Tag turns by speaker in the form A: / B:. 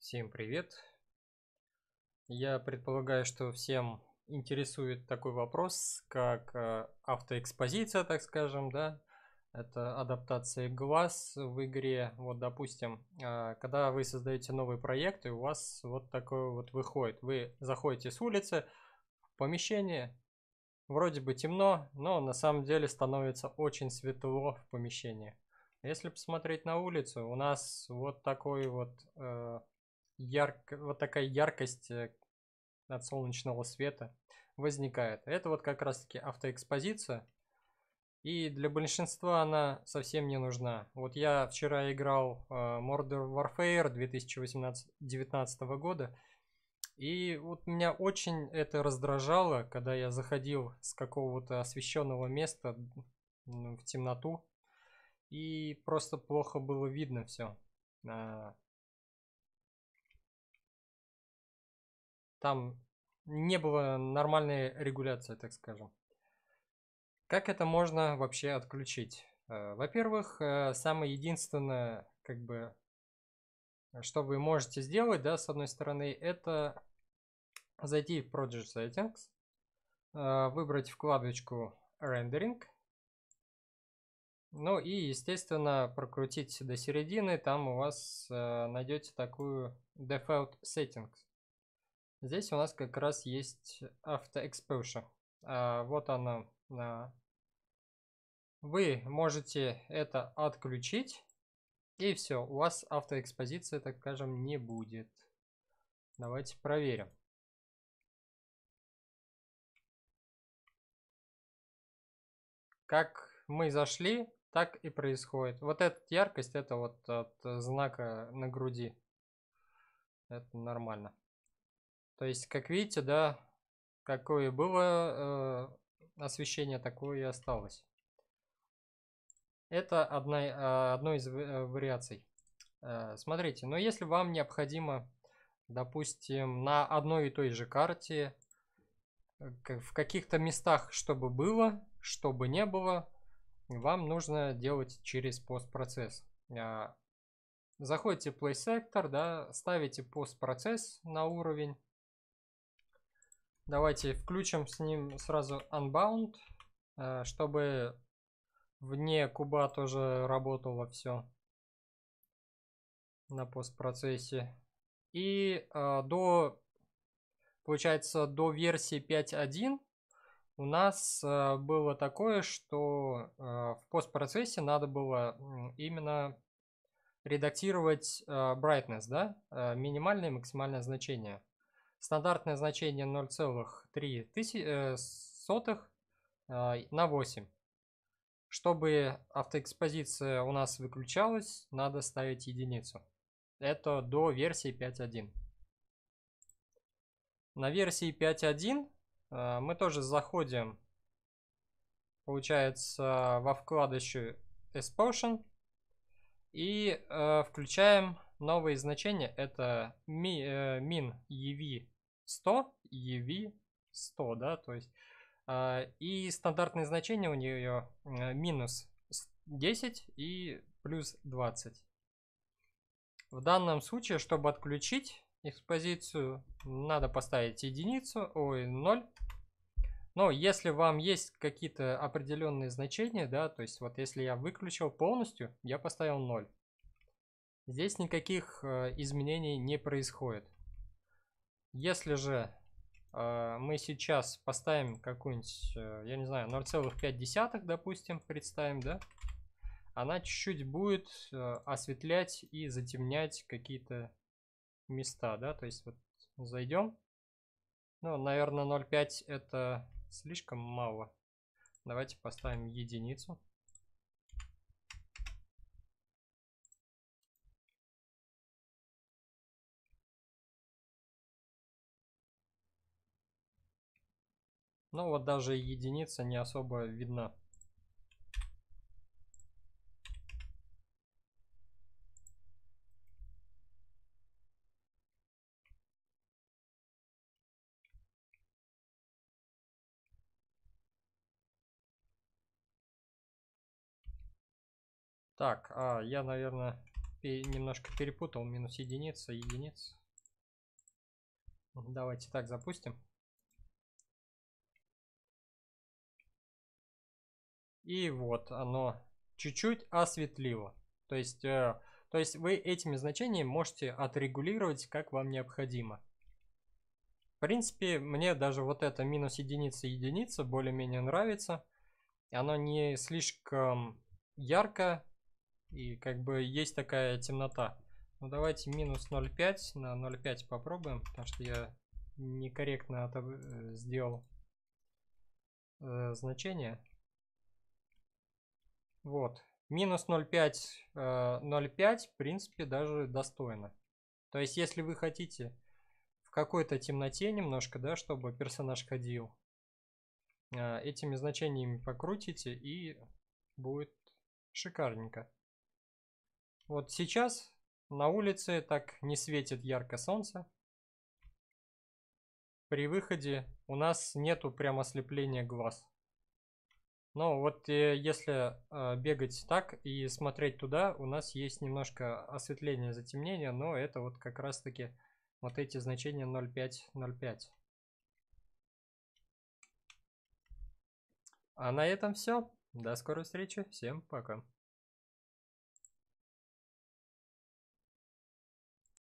A: Всем привет! Я предполагаю, что всем интересует такой вопрос, как э, автоэкспозиция, так скажем, да? Это адаптация глаз в игре. Вот, допустим, э, когда вы создаете новый проект, и у вас вот такой вот выходит. Вы заходите с улицы в помещение, вроде бы темно, но на самом деле становится очень светло в помещении. Если посмотреть на улицу, у нас вот такой вот э, ярк вот такая яркость э, от солнечного света возникает. Это вот как раз таки автоэкспозиция. И для большинства она совсем не нужна. Вот я вчера играл э, Mordor Warfare 2019 года. И вот меня очень это раздражало, когда я заходил с какого-то освещенного места в темноту. И просто плохо было видно все. А, Там не было нормальной регуляции, так скажем. Как это можно вообще отключить? Э, во-первых, э, самое единственное, как бы, что вы можете сделать, да, с одной стороны, это зайти в Project Settings, э, выбрать вкладочку Rendering, ну и, естественно, прокрутить до середины, там у вас найдете такую Default Settings. Здесь у нас как раз есть автоэкспоша. вот она. вы можете это отключить. И все, у вас автоэкспозиция, так скажем, не будет. Давайте проверим. Как мы зашли, так и происходит. Вот эта яркость, это вот от знака на груди. Это нормально. То есть, как видите, да, какое было э, освещение, такое и осталось. Это одна, а, одно из вариаций. Э, смотрите, но если вам необходимо, допустим, на одной и той же карте э, в каких-то местах, чтобы было, чтобы не было, вам нужно делать через постпроцесс. А, заходите в Play Sector, да, ставите постпроцесс на уровень Давайте включим с ним сразу Unbound, э, чтобы вне куба тоже работало все на постпроцессе. И э, до, получается, до версии 5.1 у нас э, было такое, что в постпроцессе надо было именно редактировать brightness, да, минимальное и максимальное значение. Стандартное значение 0,3 э, э, на 8. Чтобы автоэкспозиция у нас выключалась, надо ставить единицу. Это до версии 5.1. На версии 5.1 э, мы тоже заходим, получается, во вкладочку s и э, включаем Новые значения это ми, э, min ev100, ev100, да, то есть. Э, и стандартные значения у нее э, минус 10 и плюс 20. В данном случае, чтобы отключить экспозицию, надо поставить единицу, ой, 0. Но если вам есть какие-то определенные значения, да, то есть вот если я выключил полностью, я поставил 0. Здесь никаких э, изменений не происходит. Если же э, мы сейчас поставим какую-нибудь, э, я не знаю, 0,5, допустим, представим, да? Она чуть-чуть будет осветлять и затемнять какие-то места, да? То есть вот зайдем. Ну, наверное, 0,5 это слишком мало. Давайте поставим единицу. Но ну, вот даже единица не особо видна. Так, а, я, наверное, немножко перепутал. Минус единица, единица. Давайте так запустим. И вот оно чуть-чуть осветлило. То есть, э, то есть вы этими значениями можете отрегулировать, как вам необходимо. В принципе, мне даже вот это минус единица единица более-менее нравится. Оно не слишком ярко и как бы есть такая темнота. Ну давайте минус 0,5 на 0,5 попробуем, потому что я некорректно э, сделал э, значение. Вот. Минус 0,5, 0,5, э, в принципе, даже достойно. То есть, если вы хотите в какой-то темноте немножко, да, чтобы персонаж ходил, э, этими значениями покрутите и будет шикарненько. Вот сейчас на улице так не светит ярко солнце. При выходе у нас нету прям ослепления глаз. Но ну, вот э, если э, бегать так и смотреть туда, у нас есть немножко осветление, затемнение, но это вот как раз таки вот эти значения 0,5, 0,5. А на этом все. До скорой встречи. Всем пока.